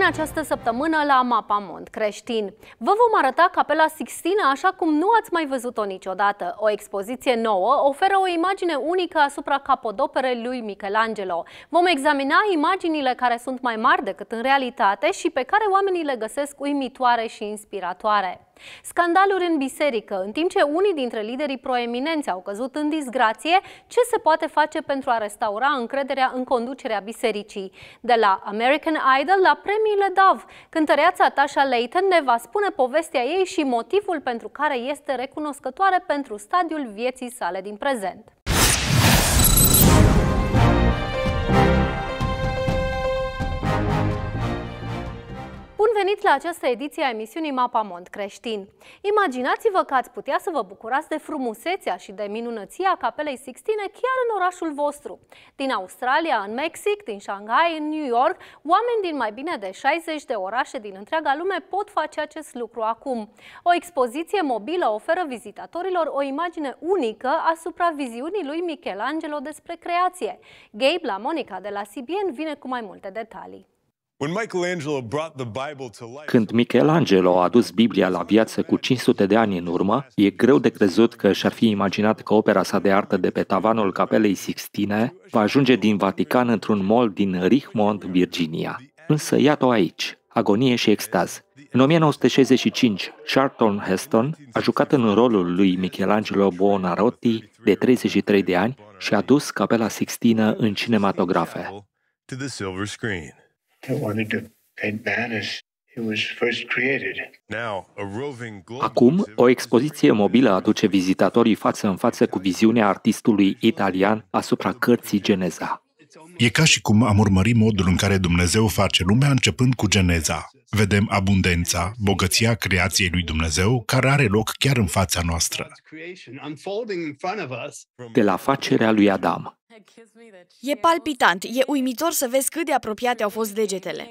în această săptămână la Mapamond Creștin. Vă vom arăta Capela Sixtina așa cum nu ați mai văzut-o niciodată. O expoziție nouă oferă o imagine unică asupra capodoperei lui Michelangelo. Vom examina imaginile care sunt mai mari decât în realitate și pe care oamenii le găsesc uimitoare și inspiratoare. Scandaluri în biserică. În timp ce unii dintre liderii proeminenți au căzut în disgrație, ce se poate face pentru a restaura încrederea în conducerea bisericii? De la American Idol la premiile DAV, cântăreața Tasha Layton ne va spune povestea ei și motivul pentru care este recunoscătoare pentru stadiul vieții sale din prezent. venit la această ediție a emisiunii Mond Creștin. Imaginați-vă că ați putea să vă bucurați de frumusețea și de minunăția capelei Sixtine chiar în orașul vostru. Din Australia, în Mexic, din Shanghai, în New York, oameni din mai bine de 60 de orașe din întreaga lume pot face acest lucru acum. O expoziție mobilă oferă vizitatorilor o imagine unică asupra viziunii lui Michelangelo despre creație. Gabe la Monica de la CBN vine cu mai multe detalii. Când Michelangelo a adus Biblia la viață cu 500 de ani în urmă, e greu de crezut că și-ar fi imaginat că opera sa de artă de pe tavanul capelei Sixtine va ajunge din Vatican într-un mall din Richmond, Virginia. Însă iată-o aici, agonie și extaz. În 1965, Charlton Heston a jucat în rolul lui Michelangelo Buonarroti de 33 de ani și a dus capela Sixtină în cinematografe. To the silver screen. Acum, o expoziție mobilă aduce vizitatorii față în față cu viziunea artistului italian asupra cărții Geneza. E ca și cum am urmări modul în care Dumnezeu face lumea începând cu Geneza vedem abundența, bogăția creației lui Dumnezeu, care are loc chiar în fața noastră. De la facerea lui Adam. E palpitant, e uimitor să vezi cât de apropiate au fost degetele.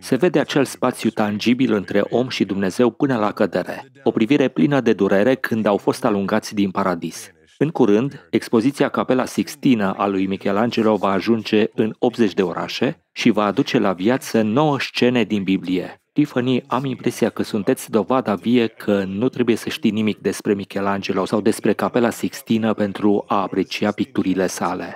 Se vede acel spațiu tangibil între om și Dumnezeu până la cădere, o privire plină de durere când au fost alungați din paradis. În curând, expoziția Capela Sixtină a lui Michelangelo va ajunge în 80 de orașe și va aduce la viață 9 scene din Biblie. Tiffany, am impresia că sunteți dovada vie că nu trebuie să știi nimic despre Michelangelo sau despre Capela Sixtină pentru a aprecia picturile sale.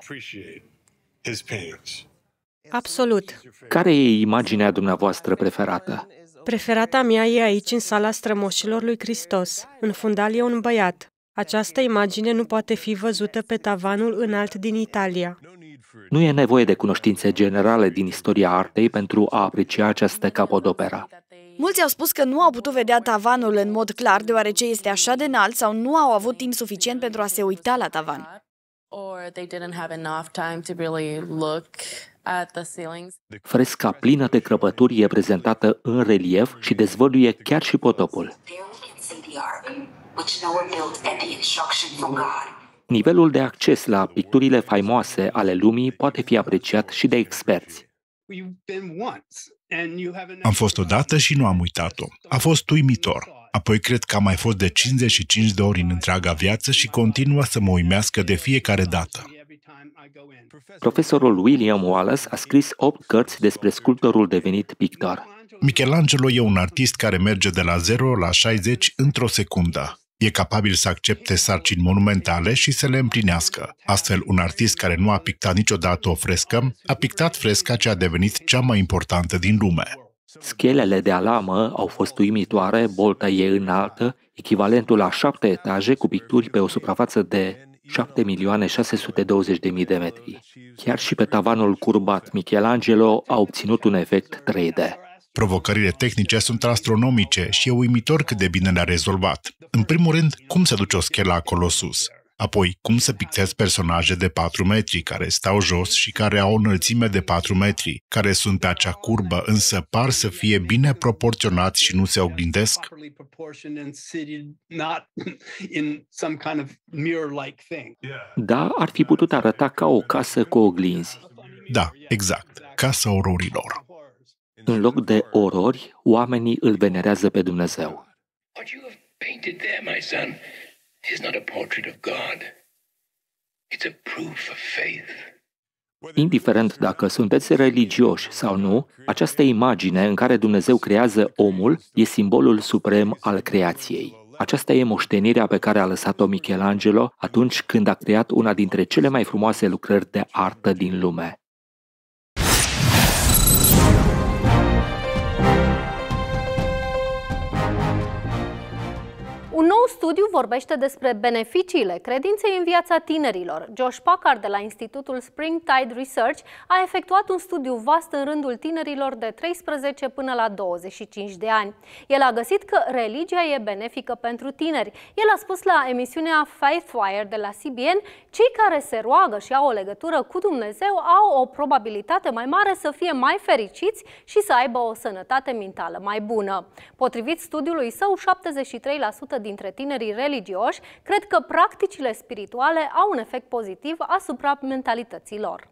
Absolut. Care e imaginea dumneavoastră preferată? Preferata mea e aici, în sala strămoșilor lui Hristos. În fundal e un băiat. Această imagine nu poate fi văzută pe tavanul înalt din Italia. Nu e nevoie de cunoștințe generale din istoria artei pentru a aprecia această capodoperă. Mulți au spus că nu au putut vedea tavanul în mod clar deoarece este așa de înalt sau nu au avut timp suficient pentru a se uita la tavan. Fresca plină de crăpături e prezentată în relief și dezvăluie chiar și potopul. Nivelul de acces la picturile faimoase ale lumii poate fi apreciat și de experți. Am fost odată și nu am uitat-o. A fost uimitor. Apoi cred că am mai fost de 55 de ori în întreaga viață și continuă să mă uimească de fiecare dată. Profesorul William Wallace a scris 8 cărți despre sculptorul devenit pictor. Michelangelo e un artist care merge de la 0 la 60 într-o secundă. E capabil să accepte sarcini monumentale și să le împlinească. Astfel, un artist care nu a pictat niciodată o frescă, a pictat fresca ce a devenit cea mai importantă din lume. Schelele de alamă au fost uimitoare, bolta e înaltă, echivalentul la șapte etaje cu picturi pe o suprafață de 7.620.000 de metri. Chiar și pe tavanul curbat, Michelangelo a obținut un efect 3D. Provocările tehnice sunt astronomice și e uimitor cât de bine le-a rezolvat. În primul rând, cum se duce o schelă acolo sus? Apoi, cum să pictezi personaje de 4 metri care stau jos și care au o înălțime de 4 metri, care sunt pe acea curbă, însă par să fie bine proporționați și nu se oglindesc? Da, ar fi putut arăta ca o casă cu oglinzi. Da, exact. Casa ororilor. În loc de orori, oamenii îl venerează pe Dumnezeu. Indiferent dacă sunteți religioși sau nu, această imagine în care Dumnezeu creează omul e simbolul suprem al creației. Aceasta e moștenirea pe care a lăsat-o Michelangelo atunci când a creat una dintre cele mai frumoase lucrări de artă din lume. nou studiu vorbește despre beneficiile credinței în viața tinerilor. Josh Packard de la Institutul Spring Tide Research a efectuat un studiu vast în rândul tinerilor de 13 până la 25 de ani. El a găsit că religia e benefică pentru tineri. El a spus la emisiunea Faithwire de la CBN, cei care se roagă și au o legătură cu Dumnezeu au o probabilitate mai mare să fie mai fericiți și să aibă o sănătate mentală mai bună. Potrivit studiului său, 73% dintre tinerii religioși, cred că practicile spirituale au un efect pozitiv asupra mentalității lor.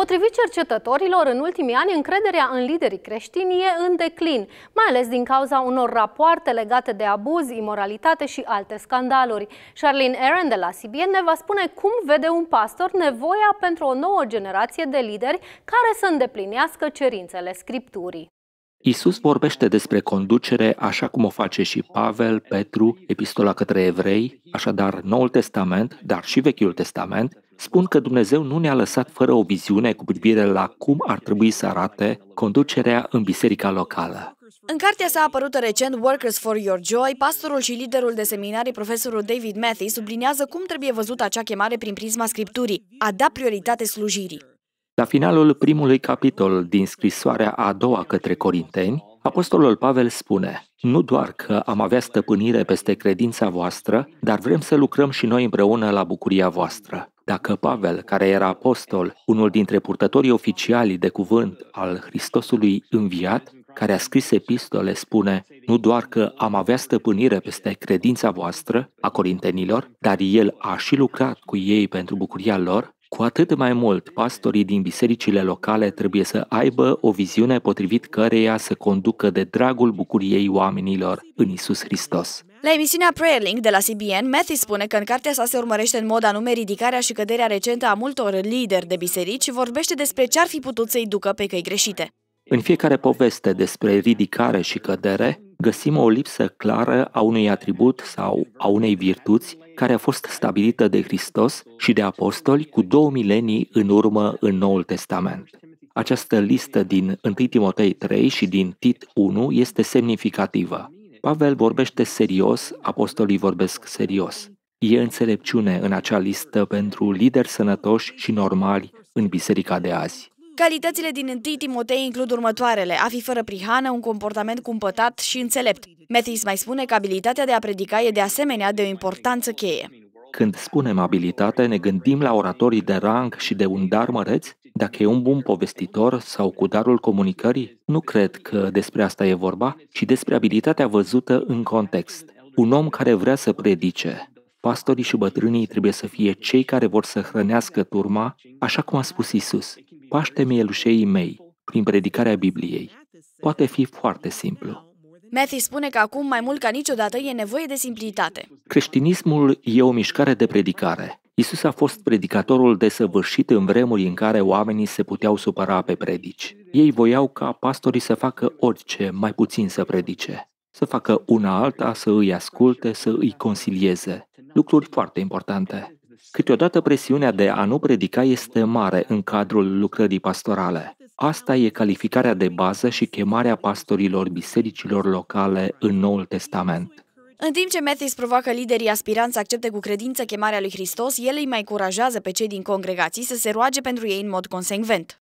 Potrivit cercetătorilor, în ultimii ani, încrederea în liderii creștini e în declin, mai ales din cauza unor rapoarte legate de abuz, imoralitate și alte scandaluri. Charlene Aaron de la CBN ne va spune cum vede un pastor nevoia pentru o nouă generație de lideri care să îndeplinească cerințele Scripturii. Isus vorbește despre conducere așa cum o face și Pavel, Petru, Epistola către evrei, așadar Noul Testament, dar și Vechiul Testament, spun că Dumnezeu nu ne-a lăsat fără o viziune cu privire la cum ar trebui să arate conducerea în biserica locală. În cartea sa apărută recent, Workers for Your Joy, pastorul și liderul de seminarii, profesorul David Matthew, subliniază cum trebuie văzut acea chemare prin prisma Scripturii, a da prioritate slujirii. La finalul primului capitol din scrisoarea a doua către Corinteni, Apostolul Pavel spune, nu doar că am avea stăpânire peste credința voastră, dar vrem să lucrăm și noi împreună la bucuria voastră. Dacă Pavel, care era apostol, unul dintre purtătorii oficiali de cuvânt al Hristosului înviat, care a scris epistole, spune nu doar că am avea stăpânire peste credința voastră, a corintenilor, dar el a și lucrat cu ei pentru bucuria lor, cu atât mai mult, pastorii din bisericile locale trebuie să aibă o viziune potrivit căreia să conducă de dragul bucuriei oamenilor în Isus Hristos. La emisiunea Link de la CBN, Matthew spune că în cartea sa se urmărește în mod anume ridicarea și căderea recentă a multor lideri de biserici și vorbește despre ce ar fi putut să-i ducă pe căi greșite. În fiecare poveste despre ridicare și cădere, găsim o lipsă clară a unui atribut sau a unei virtuți care a fost stabilită de Hristos și de apostoli cu două milenii în urmă în Noul Testament. Această listă din 1 Timotei 3 și din Tit 1 este semnificativă. Pavel vorbește serios, apostolii vorbesc serios. E înțelepciune în acea listă pentru lideri sănătoși și normali în biserica de azi. Calitățile din 1 Timotei includ următoarele, a fi fără prihană, un comportament cumpătat și înțelept. Methis mai spune că abilitatea de a predica e de asemenea de o importanță cheie. Când spunem abilitate, ne gândim la oratorii de rang și de un dar măreț? Dacă e un bun povestitor sau cu darul comunicării? Nu cred că despre asta e vorba, ci despre abilitatea văzută în context. Un om care vrea să predice, pastorii și bătrânii trebuie să fie cei care vor să hrănească turma, așa cum a spus Isus. Paște mielușeii mei, prin predicarea Bibliei, poate fi foarte simplu. Matthew spune că acum, mai mult ca niciodată, e nevoie de simplitate. Creștinismul e o mișcare de predicare. Isus a fost predicatorul desăvârșit în vremuri în care oamenii se puteau supăra pe predici. Ei voiau ca pastorii să facă orice, mai puțin să predice. Să facă una alta, să îi asculte, să îi consilieze. Lucruri foarte importante. Câteodată presiunea de a nu predica este mare în cadrul lucrării pastorale. Asta e calificarea de bază și chemarea pastorilor bisericilor locale în Noul Testament. În timp ce Matthews provoacă liderii aspiranți să accepte cu credință chemarea lui Hristos, el îi mai curajează pe cei din congregații să se roage pentru ei în mod consecvent.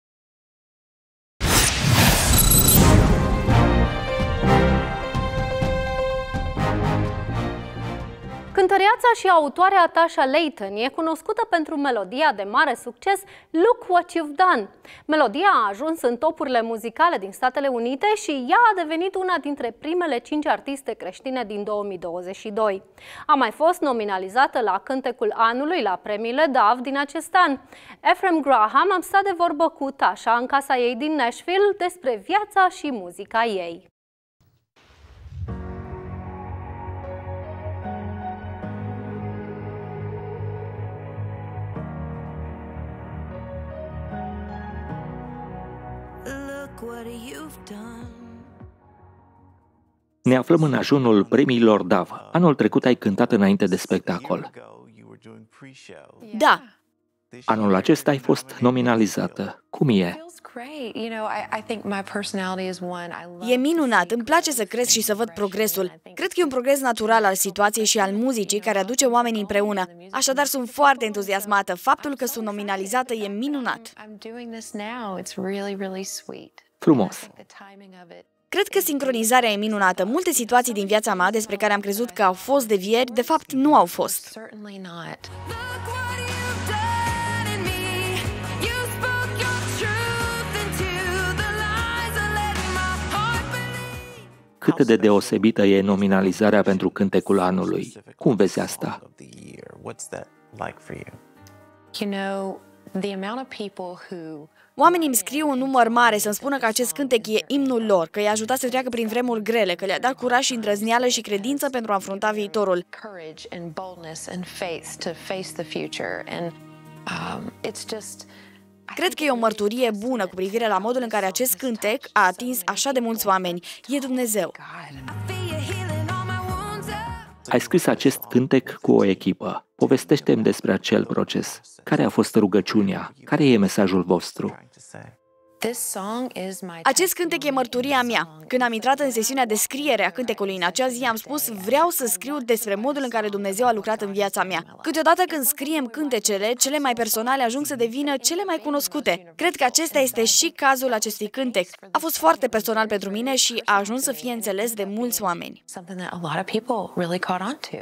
Cântăreața și autoarea Tasha Layton e cunoscută pentru melodia de mare succes Look What You've Done. Melodia a ajuns în topurile muzicale din Statele Unite și ea a devenit una dintre primele cinci artiste creștine din 2022. A mai fost nominalizată la cântecul anului la premiile DAV din acest an. Ephraim Graham am stat de vorbă cu Tasha în casa ei din Nashville despre viața și muzica ei. Ne aflăm în ajunul premiilor DAV. Anul trecut ai cântat înainte de spectacol. Da. Anul acesta ai fost nominalizată. Cum e? E minunat, îmi place să cresc și să văd progresul. Cred că e un progres natural al situației și al muzicii care aduce oamenii împreună. Așadar, sunt foarte entuziasmată. Faptul că sunt nominalizată e minunat frumos. Cred că sincronizarea e minunată. Multe situații din viața mea despre care am crezut că au fost de vieri, de fapt nu au fost. Cât de deosebită e nominalizarea pentru cântecul anului? Cum vezi asta? You know, the amount of people who Oamenii îmi scriu un număr mare să-mi spună că acest cântec e imnul lor, că i-a ajutat să treacă prin vremuri grele, că le-a dat curaj și îndrăzneală și credință pentru a înfrunta viitorul. Um, Cred că e o mărturie bună cu privire la modul în care acest cântec a atins așa de mulți oameni. E Dumnezeu. Ai scris acest cântec cu o echipă. Povestește-mi despre acel proces. Care a fost rugăciunea? Care e mesajul vostru? Acest cântec e mărturia mea. Când am intrat în sesiunea de scriere a cântecului în acea zi, am spus vreau să scriu despre modul în care Dumnezeu a lucrat în viața mea. Câteodată când scriem cântecele, cele mai personale ajung să devină cele mai cunoscute. Cred că acesta este și cazul acestui cântec. A fost foarte personal pentru mine și a ajuns să fie înțeles de mulți oameni.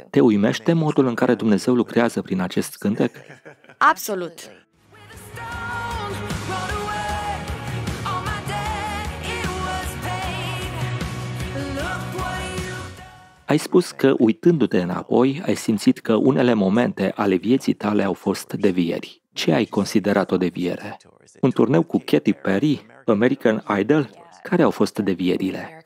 Te uimește modul în care Dumnezeu lucrează prin acest cântec? Absolut. Ai spus că, uitându-te înapoi, ai simțit că unele momente ale vieții tale au fost devieri. Ce ai considerat o deviere? Un turneu cu Katy Perry? American Idol? Care au fost devierile?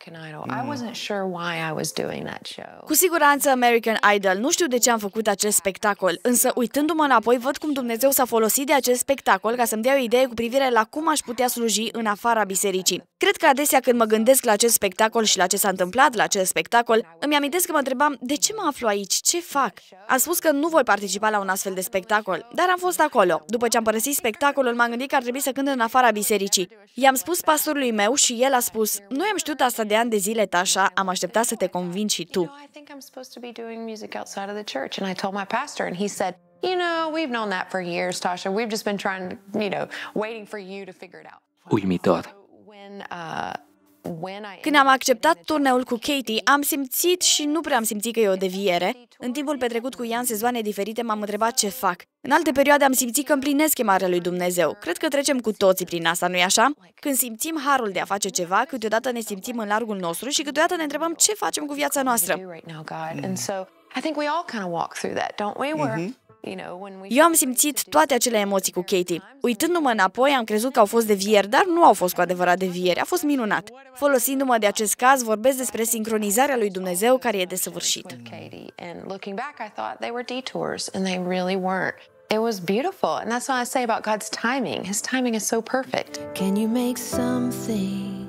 Cu siguranță American Idol. Nu știu de ce am făcut acest spectacol, însă uitându-mă înapoi văd cum Dumnezeu s-a folosit de acest spectacol ca să-mi dea o idee cu privire la cum aș putea sluji în afara bisericii. Cred că adesea când mă gândesc la acest spectacol și la ce s-a întâmplat la acest spectacol, îmi amintesc că mă întrebam de ce mă aflu aici, ce fac? Am spus că nu voi participa la un astfel de spectacol, dar am fost acolo. După ce am părăsit spectacolul, m-am gândit că ar trebui să cânt în afara bisericii. I-am spus pastorului meu și el a spus, nu am știut asta de de ani de zile ta am așteptat să te convingi și tu. You know, we've known that for years, Tasha. We've just been trying, you know, waiting for you to figure it out. Uimitor. When uh, Când am acceptat turneul cu Katie, am simțit și nu prea am simțit că e o deviere. În timpul petrecut cu ea în sezoane diferite, m-am întrebat ce fac. În alte perioade am simțit că împlinesc chemarea lui Dumnezeu. Cred că trecem cu toții prin asta, nu-i așa? Când simțim harul de a face ceva, câteodată ne simțim în largul nostru și câteodată ne întrebăm ce facem cu viața noastră. Mm-hmm. Eu am simțit toate acele emoții cu Katie. Um, Uitându-mă înapoi, am crezut că au fost de vieri, dar nu au fost cu adevărat de vieri. A fost minunat. Folosindu-mă de acest caz, vorbesc despre sincronizarea lui Dumnezeu care e desăvârșit. It was beautiful, and that's what I say about God's timing. His timing is so perfect. Can you make something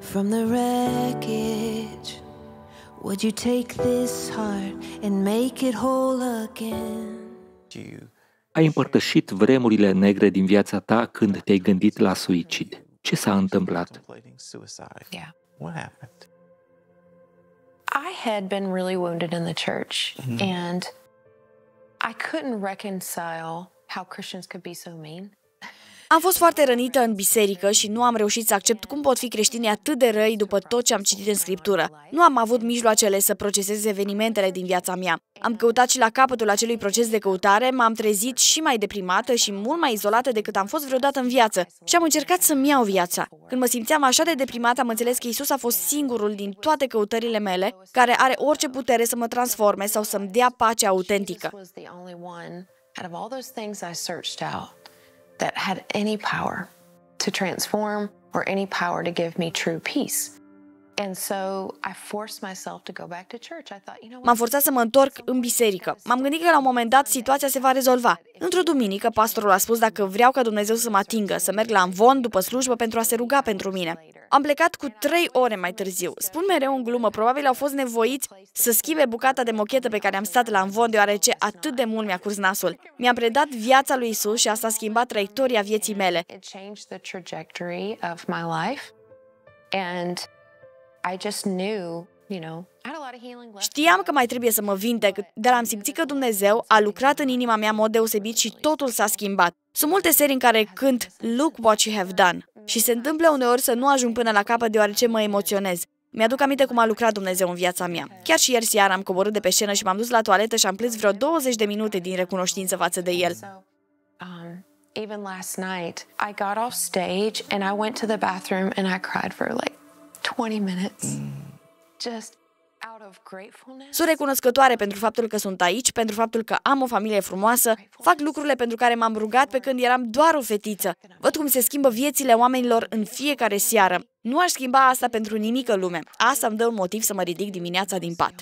from the wreckage? Would you take this heart and make it whole again? Ai împărtășit vremurile negre din viața ta când te-ai gândit la suicid. Ce s-a întâmplat? Yeah. I had been really wounded in the church mm-hmm. and I couldn't reconcile how Christians could be so mean. Am fost foarte rănită în biserică și nu am reușit să accept cum pot fi creștini atât de răi după tot ce am citit în scriptură. Nu am avut mijloacele să procesez evenimentele din viața mea. Am căutat și la capătul acelui proces de căutare, m-am trezit și mai deprimată și mult mai izolată decât am fost vreodată în viață și am încercat să-mi iau viața. Când mă simțeam așa de deprimată, am înțeles că Isus a fost singurul din toate căutările mele care are orice putere să mă transforme sau să-mi dea pacea autentică. that had any power to transform or any power to give me true peace. M-am forțat să mă întorc în biserică. M-am gândit că la un moment dat situația se va rezolva. Într-o duminică, pastorul a spus dacă vreau ca Dumnezeu să mă atingă, să merg la amvon după slujbă pentru a se ruga pentru mine. Am plecat cu trei ore mai târziu. Spun mereu în glumă, probabil au fost nevoiți să schimbe bucata de mochetă pe care am stat la amvon, deoarece atât de mult mi-a curs nasul. Mi-am predat viața lui Isus și asta a schimbat traiectoria vieții mele. And Știam că mai trebuie să mă vindec, dar am simțit că Dumnezeu a lucrat în inima mea în mod deosebit și totul s-a schimbat. Sunt multe serii în care cânt Look What You Have Done mm-hmm. și se întâmplă uneori să nu ajung până la capăt deoarece mă emoționez. Mi-aduc aminte cum a lucrat Dumnezeu în viața mea. Chiar și ieri seara am coborât de pe scenă și m-am dus la toaletă și am plâns vreo 20 de minute din recunoștință față de el. Um, even last night, I got off stage and I went to the bathroom and I cried for like Mm. Sunt recunoscătoare pentru faptul că sunt aici, pentru faptul că am o familie frumoasă, fac lucrurile pentru care m-am rugat pe când eram doar o fetiță. Văd cum se schimbă viețile oamenilor în fiecare seară. Nu aș schimba asta pentru nimic în lume. Asta îmi dă un motiv să mă ridic dimineața din pat.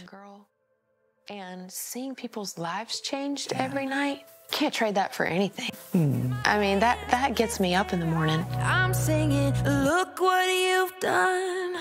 And seeing people's lives changed da. every night Can't trade that for anything. Mm. I mean, that, that gets me up in the morning. I'm singing, look what you've done.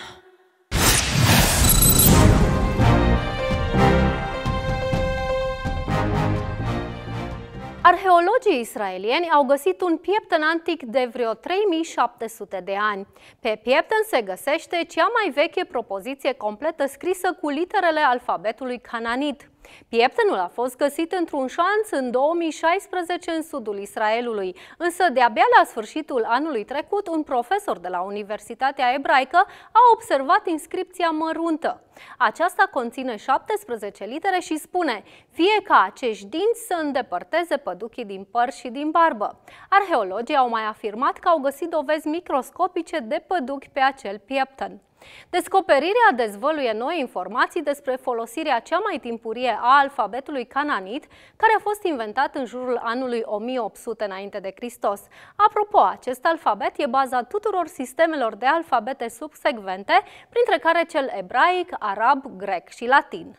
Arheologii israelieni au găsit un pieptăn antic de vreo 3700 de ani. Pe pieptăn se găsește cea mai veche propoziție completă scrisă cu literele alfabetului cananit. Pieptenul a fost găsit într-un șanț în 2016 în sudul Israelului, însă de-abia la sfârșitul anului trecut, un profesor de la Universitatea Ebraică a observat inscripția măruntă. Aceasta conține 17 litere și spune fie ca acești dinți să îndepărteze păduchii din păr și din barbă. Arheologii au mai afirmat că au găsit dovezi microscopice de păduchi pe acel piepten. Descoperirea dezvăluie noi informații despre folosirea cea mai timpurie a alfabetului cananit, care a fost inventat în jurul anului 1800 înainte de Hristos. Apropo, acest alfabet e baza tuturor sistemelor de alfabete subsecvente, printre care cel ebraic, arab, grec și latin.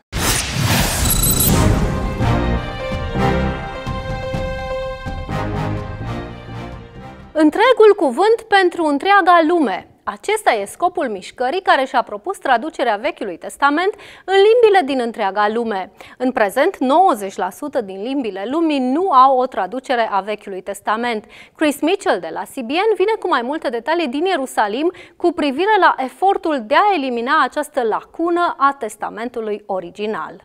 Întregul cuvânt pentru întreaga lume. Acesta e scopul mișcării care și-a propus traducerea Vechiului Testament în limbile din întreaga lume. În prezent, 90% din limbile lumii nu au o traducere a Vechiului Testament. Chris Mitchell de la CBN vine cu mai multe detalii din Ierusalim cu privire la efortul de a elimina această lacună a Testamentului original.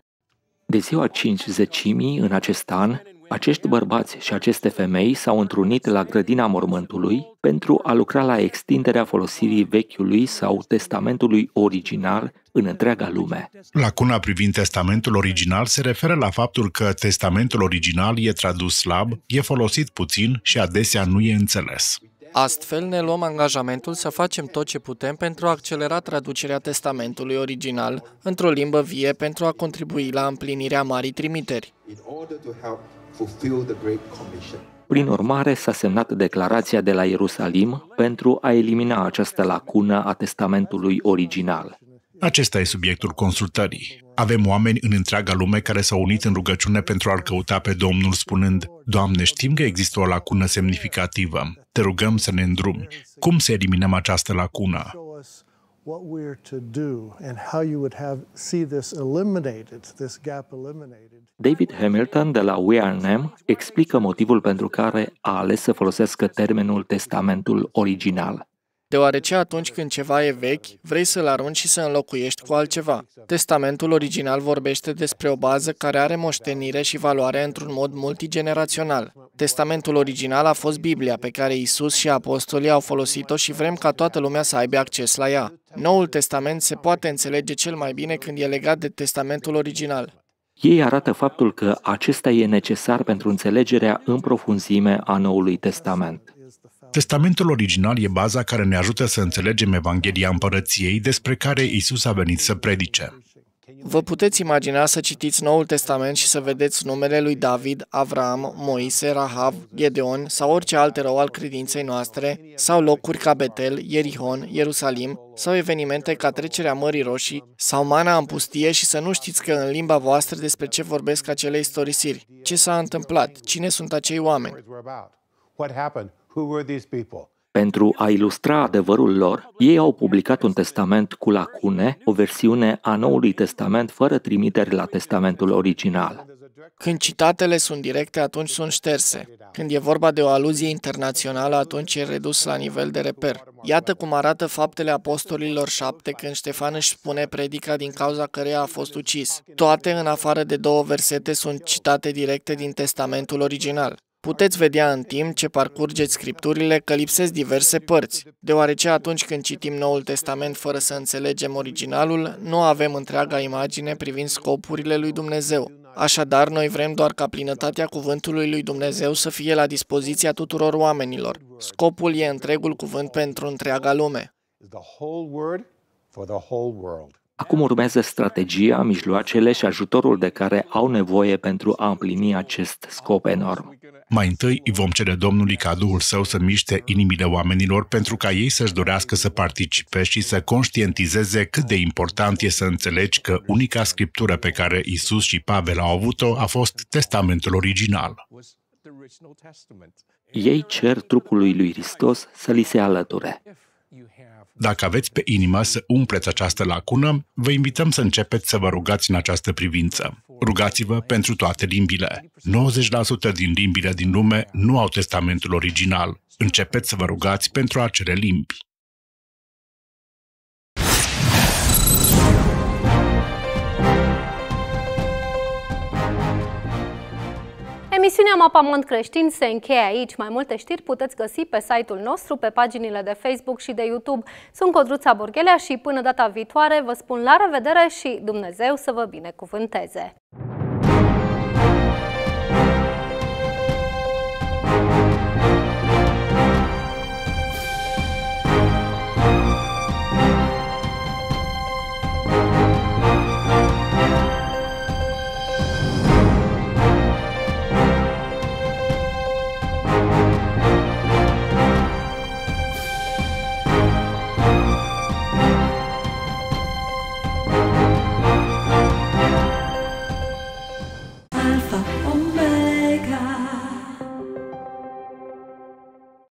De ziua 50 în acest an, acești bărbați și aceste femei s-au întrunit la grădina mormântului pentru a lucra la extinderea folosirii vechiului sau testamentului original în întreaga lume. Lacuna privind testamentul original se referă la faptul că testamentul original e tradus slab, e folosit puțin și adesea nu e înțeles. Astfel, ne luăm angajamentul să facem tot ce putem pentru a accelera traducerea testamentului original într-o limbă vie pentru a contribui la împlinirea marii trimiteri. Prin urmare, s-a semnat declarația de la Ierusalim pentru a elimina această lacună a testamentului original. Acesta e subiectul consultării. Avem oameni în întreaga lume care s-au unit în rugăciune pentru a-L căuta pe Domnul spunând, Doamne, știm că există o lacună semnificativă. Te rugăm să ne îndrumi. Cum să eliminăm această lacună? what we're to do and how you would have see this eliminated, this gap eliminated. David Hamilton de la We Are Name explică motivul pentru care a ales să folosească termenul testamentul original. Deoarece atunci când ceva e vechi, vrei să-l arunci și să înlocuiești cu altceva. Testamentul original vorbește despre o bază care are moștenire și valoare într-un mod multigenerațional. Testamentul original a fost Biblia, pe care Isus și apostolii au folosit-o și vrem ca toată lumea să aibă acces la ea. Noul Testament se poate înțelege cel mai bine când e legat de testamentul original. Ei arată faptul că acesta e necesar pentru înțelegerea în profunzime a Noului Testament. Testamentul original e baza care ne ajută să înțelegem Evanghelia Împărăției despre care Isus a venit să predice. Vă puteți imagina să citiți Noul Testament și să vedeți numele lui David, Avram, Moise, Rahav, Gedeon sau orice alt rău al credinței noastre, sau locuri ca Betel, Ierihon, Ierusalim, sau evenimente ca trecerea Mării Roșii sau mana în pustie și să nu știți că în limba voastră despre ce vorbesc acele istorisiri, ce s-a întâmplat, cine sunt acei oameni. What happened? Who were these people? Pentru a ilustra adevărul lor, ei au publicat un testament cu lacune, o versiune a Noului Testament fără trimiteri la testamentul original. Când citatele sunt directe, atunci sunt șterse. Când e vorba de o aluzie internațională, atunci e redus la nivel de reper. Iată cum arată faptele apostolilor șapte când Ștefan își spune predica din cauza căreia a fost ucis. Toate, în afară de două versete, sunt citate directe din testamentul original. Puteți vedea în timp ce parcurgeți scripturile că lipsesc diverse părți, deoarece atunci când citim Noul Testament fără să înțelegem originalul, nu avem întreaga imagine privind scopurile lui Dumnezeu. Așadar, noi vrem doar ca plinătatea cuvântului lui Dumnezeu să fie la dispoziția tuturor oamenilor. Scopul e întregul cuvânt pentru întreaga lume. Acum urmează strategia, mijloacele și ajutorul de care au nevoie pentru a împlini acest scop enorm. Mai întâi îi vom cere Domnului ca Duhul Său să miște inimile oamenilor pentru ca ei să-și dorească să participe și să conștientizeze cât de important e să înțelegi că unica scriptură pe care Isus și Pavel au avut-o a fost testamentul original. Ei cer trupului lui Hristos să li se alăture. Dacă aveți pe inimă să umpleți această lacună, vă invităm să începeți să vă rugați în această privință. Rugați-vă pentru toate limbile. 90% din limbile din lume nu au testamentul original. Începeți să vă rugați pentru acele limbi. Emisiunea Mapamont Creștin se încheie aici. Mai multe știri puteți găsi pe site-ul nostru, pe paginile de Facebook și de YouTube. Sunt Codruța Borghelea și până data viitoare vă spun la revedere și Dumnezeu să vă binecuvânteze!